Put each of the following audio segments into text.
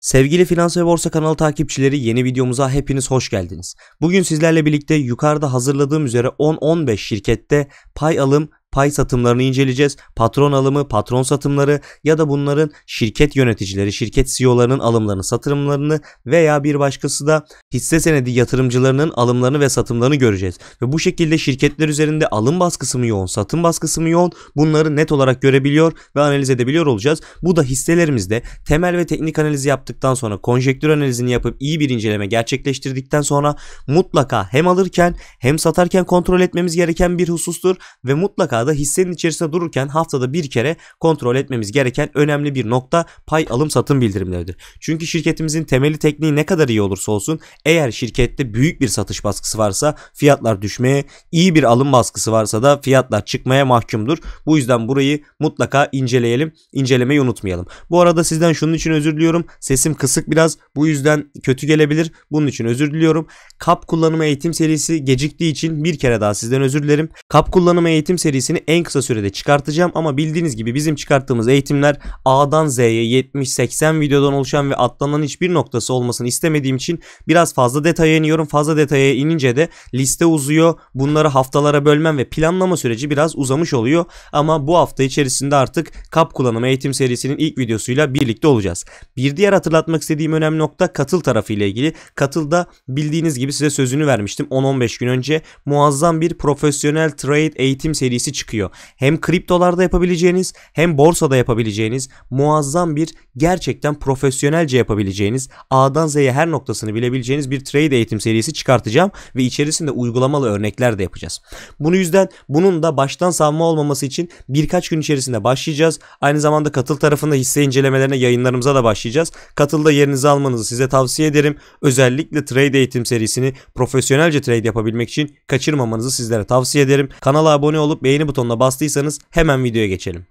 Sevgili Finans ve Borsa kanalı takipçileri yeni videomuza hepiniz hoş geldiniz. Bugün sizlerle birlikte yukarıda hazırladığım üzere 10-15 şirkette pay alım pay satımlarını inceleyeceğiz. Patron alımı, patron satımları ya da bunların şirket yöneticileri, şirket CEO'larının alımlarını, satımlarını veya bir başkası da hisse senedi yatırımcılarının alımlarını ve satımlarını göreceğiz. Ve bu şekilde şirketler üzerinde alım baskısı mı yoğun, satım baskısı mı yoğun bunları net olarak görebiliyor ve analiz edebiliyor olacağız. Bu da hisselerimizde temel ve teknik analizi yaptıktan sonra konjektür analizini yapıp iyi bir inceleme gerçekleştirdikten sonra mutlaka hem alırken hem satarken kontrol etmemiz gereken bir husustur ve mutlaka da hissenin içerisinde dururken haftada bir kere kontrol etmemiz gereken önemli bir nokta pay alım satım bildirimleridir. Çünkü şirketimizin temeli tekniği ne kadar iyi olursa olsun eğer şirkette büyük bir satış baskısı varsa fiyatlar düşmeye, iyi bir alım baskısı varsa da fiyatlar çıkmaya mahkumdur. Bu yüzden burayı mutlaka inceleyelim, incelemeyi unutmayalım. Bu arada sizden şunun için özür diliyorum. Sesim kısık biraz. Bu yüzden kötü gelebilir. Bunun için özür diliyorum. Kap kullanımı eğitim serisi geciktiği için bir kere daha sizden özür dilerim. Kap kullanımı eğitim serisi listesini en kısa sürede çıkartacağım ama bildiğiniz gibi bizim çıkarttığımız eğitimler A'dan Z'ye 70-80 videodan oluşan ve atlanan hiçbir noktası olmasını istemediğim için biraz fazla detaya iniyorum. Fazla detaya inince de liste uzuyor. Bunları haftalara bölmem ve planlama süreci biraz uzamış oluyor ama bu hafta içerisinde artık kap kullanımı eğitim serisinin ilk videosuyla birlikte olacağız. Bir diğer hatırlatmak istediğim önemli nokta katıl tarafı ile ilgili. Katılda bildiğiniz gibi size sözünü vermiştim 10-15 gün önce. Muazzam bir profesyonel trade eğitim serisi çıkıyor. Hem kriptolarda yapabileceğiniz hem borsada yapabileceğiniz muazzam bir gerçekten profesyonelce yapabileceğiniz A'dan Z'ye her noktasını bilebileceğiniz bir trade eğitim serisi çıkartacağım ve içerisinde uygulamalı örnekler de yapacağız. Bunu yüzden bunun da baştan savma olmaması için birkaç gün içerisinde başlayacağız. Aynı zamanda katıl tarafında hisse incelemelerine yayınlarımıza da başlayacağız. Katılda yerinizi almanızı size tavsiye ederim. Özellikle trade eğitim serisini profesyonelce trade yapabilmek için kaçırmamanızı sizlere tavsiye ederim. Kanala abone olup beğeni beğeni butonuna bastıysanız hemen videoya geçelim.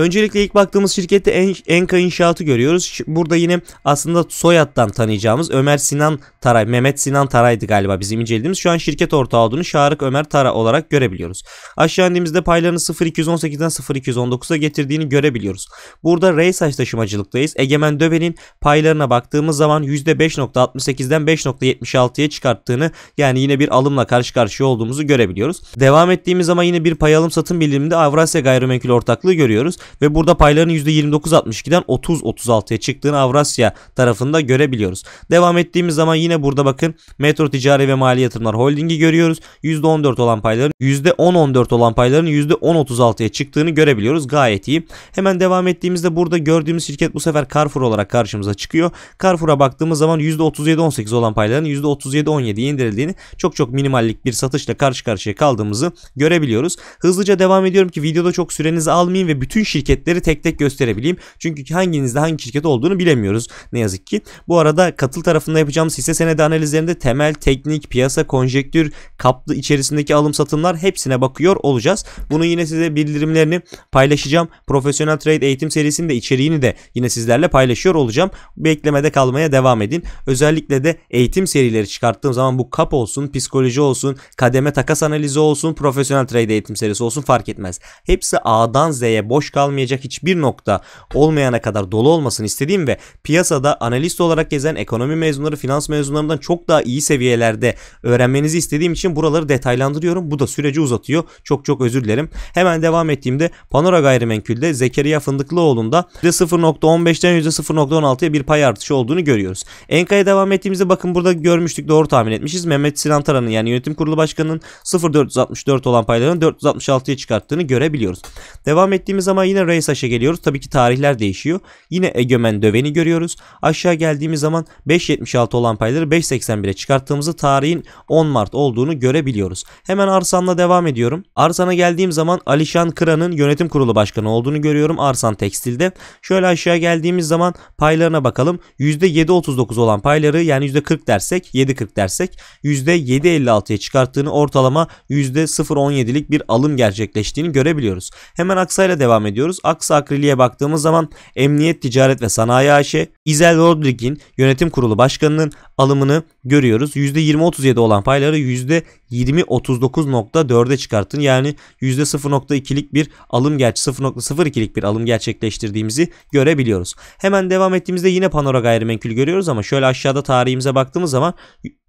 Öncelikle ilk baktığımız şirkette en Enka İnşaat'ı görüyoruz. Burada yine aslında soyattan tanıyacağımız Ömer Sinan Taray, Mehmet Sinan Taray'dı galiba bizim incelediğimiz. Şu an şirket ortağı olduğunu Şarık Ömer Taray olarak görebiliyoruz. Aşağı indiğimizde paylarını 0.218'den 0.219'a getirdiğini görebiliyoruz. Burada Reysaç taşımacılıktayız. Egemen Döbe'nin paylarına baktığımız zaman %5.68'den 5.76'ya çıkarttığını yani yine bir alımla karşı karşıya olduğumuzu görebiliyoruz. Devam ettiğimiz zaman yine bir pay alım satım biliminde Avrasya Gayrimenkul Ortaklığı görüyoruz ve burada paylarının %29.62'den 30-36'ya çıktığını Avrasya tarafında görebiliyoruz. Devam ettiğimiz zaman yine burada bakın Metro Ticari ve Mali Yatırımlar Holding'i görüyoruz. %14 olan payların %10-14 olan payların %10-36'ya çıktığını görebiliyoruz. Gayet iyi. Hemen devam ettiğimizde burada gördüğümüz şirket bu sefer Carrefour olarak karşımıza çıkıyor. Carrefour'a baktığımız zaman %37-18 olan payların %37-17'ye indirildiğini çok çok minimallik bir satışla karşı karşıya kaldığımızı görebiliyoruz. Hızlıca devam ediyorum ki videoda çok sürenizi almayayım ve bütün şirket şirketleri tek tek gösterebileyim. Çünkü hanginizde hangi şirket olduğunu bilemiyoruz ne yazık ki. Bu arada katıl tarafında yapacağımız hisse senedi analizlerinde temel, teknik, piyasa, konjektür, kaplı içerisindeki alım satımlar hepsine bakıyor olacağız. Bunu yine size bildirimlerini paylaşacağım. Profesyonel Trade eğitim serisinin de içeriğini de yine sizlerle paylaşıyor olacağım. Beklemede kalmaya devam edin. Özellikle de eğitim serileri çıkarttığım zaman bu kap olsun, psikoloji olsun, kademe takas analizi olsun, profesyonel trade eğitim serisi olsun fark etmez. Hepsi A'dan Z'ye boş kalmıyor kalmayacak hiçbir nokta olmayana kadar dolu olmasını istediğim ve piyasada analist olarak gezen ekonomi mezunları finans mezunlarından çok daha iyi seviyelerde öğrenmenizi istediğim için buraları detaylandırıyorum. Bu da süreci uzatıyor. Çok çok özür dilerim. Hemen devam ettiğimde Panora Gayrimenkul'de Zekeriya Fındıklıoğlu'nda %0.15'ten %0.16'ya bir pay artışı olduğunu görüyoruz. Enka'ya devam ettiğimizde bakın burada görmüştük doğru tahmin etmişiz. Mehmet Sinan Taran'ın yani yönetim kurulu başkanının 0.464 olan payların 466'ya çıkarttığını görebiliyoruz. Devam ettiğimiz zaman yine Reysaş'a geliyoruz. Tabii ki tarihler değişiyor. Yine egemen döveni görüyoruz. Aşağı geldiğimiz zaman 5.76 olan payları 5.81'e çıkarttığımızda tarihin 10 Mart olduğunu görebiliyoruz. Hemen Arsan'la devam ediyorum. Arsan'a geldiğim zaman Alişan Kıran'ın yönetim kurulu başkanı olduğunu görüyorum Arsan Tekstil'de. Şöyle aşağı geldiğimiz zaman paylarına bakalım. %7.39 olan payları yani %40 dersek 7.40 dersek %7.56'ya çıkarttığını ortalama %0.17'lik bir alım gerçekleştiğini görebiliyoruz. Hemen Aksa'yla devam ediyorum ediyoruz. Aksa Akrili'ye baktığımız zaman Emniyet Ticaret ve Sanayi AŞ, İzel Rodrik'in yönetim kurulu başkanının alımını görüyoruz. %20-37 olan payları %20-39.4'e çıkarttın. Yani %0.2'lik bir alım gerçi 0.02'lik bir alım gerçekleştirdiğimizi görebiliyoruz. Hemen devam ettiğimizde yine Panora gayrimenkul görüyoruz ama şöyle aşağıda tarihimize baktığımız zaman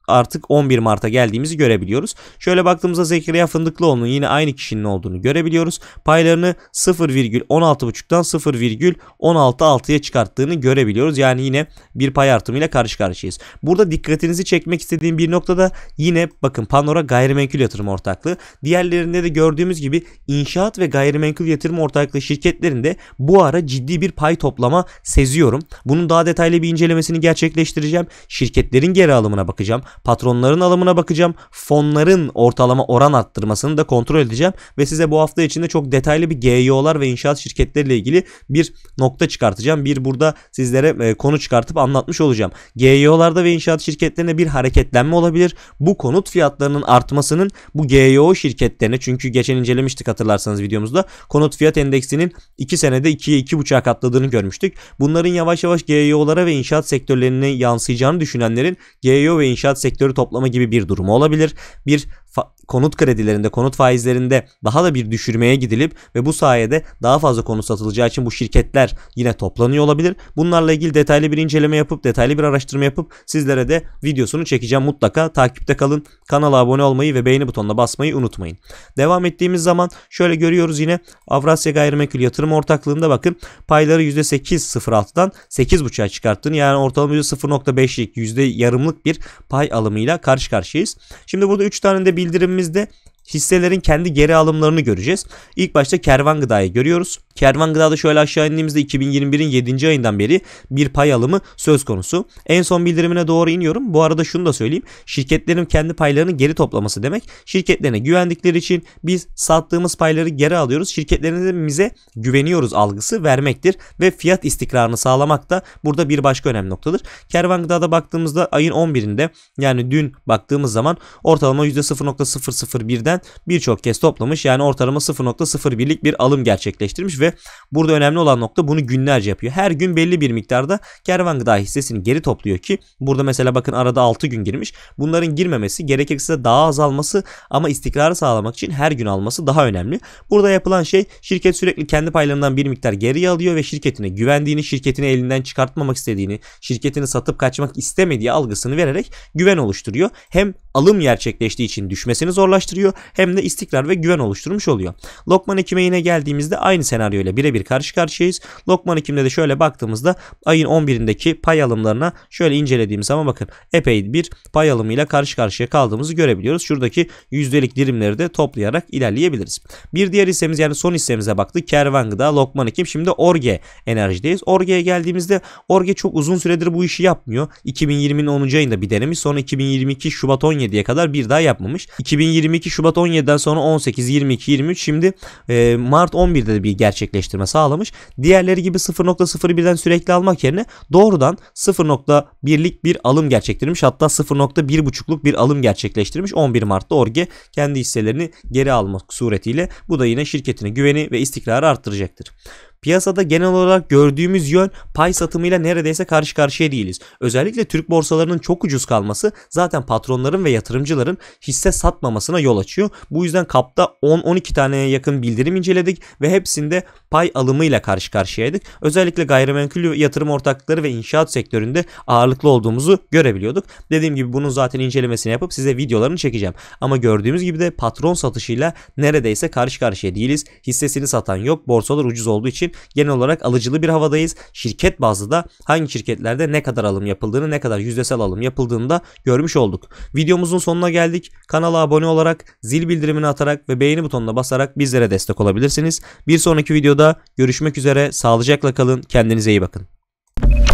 artık 11 Mart'a geldiğimizi görebiliyoruz. Şöyle baktığımızda Zekeriya Fındıklıoğlu'nun yine aynı kişinin olduğunu görebiliyoruz. Paylarını 0,16.5'dan 0,166'ya çıkarttığını görebiliyoruz. Yani yine bir pay artımıyla karşı karşıyayız. Burada dikkatinizi çekmek istediğim bir noktada yine bakın Panora gayrimenkul yatırım ortaklığı. Diğerlerinde de gördüğümüz gibi inşaat ve gayrimenkul yatırım ortaklığı şirketlerinde bu ara ciddi bir pay toplama seziyorum. Bunun daha detaylı bir incelemesini gerçekleştireceğim. Şirketlerin geri alımına bakacağım patronların alımına bakacağım. Fonların ortalama oran arttırmasını da kontrol edeceğim ve size bu hafta içinde çok detaylı bir GYO'lar e ve inşaat şirketleriyle ilgili bir nokta çıkartacağım. Bir burada sizlere e, konu çıkartıp anlatmış olacağım. GYO'larda e ve inşaat şirketlerine bir hareketlenme olabilir. Bu konut fiyatlarının artmasının bu GYO şirketlerine çünkü geçen incelemiştik hatırlarsanız videomuzda konut fiyat endeksinin 2 senede 2'ye 2.5'a katladığını görmüştük. Bunların yavaş yavaş GYO'lara ve inşaat sektörlerine yansıyacağını düşünenlerin GYO ve inşaat sektörü toplama gibi bir durumu olabilir. Bir konut kredilerinde, konut faizlerinde daha da bir düşürmeye gidilip ve bu sayede daha fazla konut satılacağı için bu şirketler yine toplanıyor olabilir. Bunlarla ilgili detaylı bir inceleme yapıp, detaylı bir araştırma yapıp sizlere de videosunu çekeceğim. Mutlaka takipte kalın. Kanala abone olmayı ve beğeni butonuna basmayı unutmayın. Devam ettiğimiz zaman şöyle görüyoruz yine Avrasya Gayrimenkul Yatırım Ortaklığı'nda bakın payları %8.06'dan 8.5'a çıkarttın. Yani ortalama %0.5'lik yüzde yarımlık bir pay alımıyla karşı karşıyayız. Şimdi burada 3 tane de bir bildirimimizde hisselerin kendi geri alımlarını göreceğiz. İlk başta Kervan Gıda'yı görüyoruz. Kervan Gıda'da şöyle aşağı indiğimizde 2021'in 7. ayından beri bir pay alımı söz konusu. En son bildirimine doğru iniyorum. Bu arada şunu da söyleyeyim. Şirketlerin kendi paylarını geri toplaması demek. Şirketlerine güvendikleri için biz sattığımız payları geri alıyoruz. Şirketlerimize güveniyoruz algısı vermektir ve fiyat istikrarını sağlamak da burada bir başka önemli noktadır. Kervan Gıda'da baktığımızda ayın 11'inde yani dün baktığımız zaman ortalama %0.001'den zaten birçok kez toplamış. Yani ortalama 0.01'lik bir alım gerçekleştirmiş ve burada önemli olan nokta bunu günlerce yapıyor. Her gün belli bir miktarda kervan gıda hissesini geri topluyor ki burada mesela bakın arada 6 gün girmiş. Bunların girmemesi gerekirse daha azalması ama istikrarı sağlamak için her gün alması daha önemli. Burada yapılan şey şirket sürekli kendi paylarından bir miktar geriye alıyor ve şirketine güvendiğini, şirketini elinden çıkartmamak istediğini, şirketini satıp kaçmak istemediği algısını vererek güven oluşturuyor. Hem alım gerçekleştiği için düşmesini zorlaştırıyor hem de istikrar ve güven oluşturmuş oluyor. Lokman Hekim'e yine geldiğimizde aynı senaryo ile birebir karşı karşıyayız. Lokman Ekimde de şöyle baktığımızda ayın 11'indeki pay alımlarına şöyle incelediğimiz zaman bakın epey bir pay alımıyla karşı karşıya kaldığımızı görebiliyoruz. Şuradaki yüzdelik dilimleri de toplayarak ilerleyebiliriz. Bir diğer hissemiz yani son hissemize baktık. Kervan Gıda, Lokman Ekim şimdi Orge Enerji'deyiz. Orge'ye geldiğimizde Orge çok uzun süredir bu işi yapmıyor. 2020'nin 10. ayında bir denemiş sonra 2022 Şubat 17 2017'ye kadar bir daha yapmamış. 2022 Şubat 17'den sonra 18, 22, 23 şimdi e, Mart 11'de de bir gerçekleştirme sağlamış. Diğerleri gibi 0.01'den sürekli almak yerine doğrudan 0.1'lik bir alım gerçekleştirmiş. Hatta 0.1.5'luk bir alım gerçekleştirmiş. 11 Mart'ta Orge kendi hisselerini geri almak suretiyle bu da yine şirketine güveni ve istikrarı arttıracaktır. Piyasada genel olarak gördüğümüz yön pay satımıyla neredeyse karşı karşıya değiliz. Özellikle Türk borsalarının çok ucuz kalması zaten patronların ve yatırımcıların hisse satmamasına yol açıyor. Bu yüzden kapta 10-12 taneye yakın bildirim inceledik ve hepsinde pay alımıyla karşı karşıyaydık. Özellikle gayrimenkul yatırım ortaklıkları ve inşaat sektöründe ağırlıklı olduğumuzu görebiliyorduk. Dediğim gibi bunun zaten incelemesini yapıp size videolarını çekeceğim. Ama gördüğümüz gibi de patron satışıyla neredeyse karşı karşıya değiliz. Hissesini satan yok. Borsalar ucuz olduğu için genel olarak alıcılı bir havadayız. Şirket bazlı da hangi şirketlerde ne kadar alım yapıldığını, ne kadar yüzdesel alım yapıldığını da görmüş olduk. Videomuzun sonuna geldik. Kanala abone olarak, zil bildirimini atarak ve beğeni butonuna basarak bizlere destek olabilirsiniz. Bir sonraki videoda görüşmek üzere. Sağlıcakla kalın. Kendinize iyi bakın.